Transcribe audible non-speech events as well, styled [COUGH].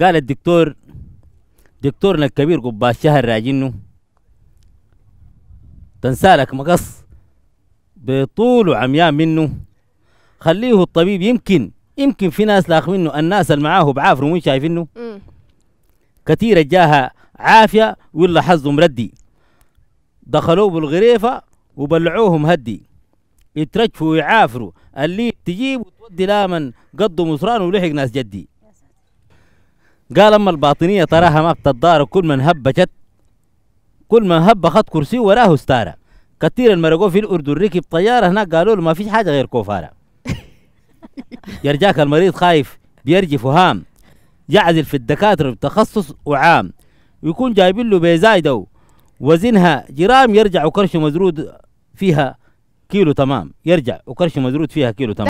قال الدكتور دكتورنا الكبير قباس شهر راجنه تنسالك مقص بطول وعميان منه خليه الطبيب يمكن يمكن في ناس لاخ منه الناس اللي معاه بعافره مو شايفينه كثير جاها عافيه ولا حظه مردي دخلوه بالغريفه وبلعوهم هدي يترجفوا ويعافروا اللي تجيب وتودي لا من مصران ولحق ناس جدي قال أما الباطنية تراها ما بتضار كل من هب جت كل من هب خد كرسي وراه استارة كثير المرقوف في الأردن ركب طيارة هناك قالوا له ما فيش حاجة غير كوفارة [LAUGHS] يرجاك المريض خايف بيرجف وهام يعزل في الدكاترة بتخصص وعام ويكون جايبين له بيزايده وزنها جرام يرجع وكرش مزرود فيها كيلو تمام يرجع وكرش مزرود فيها كيلو تمام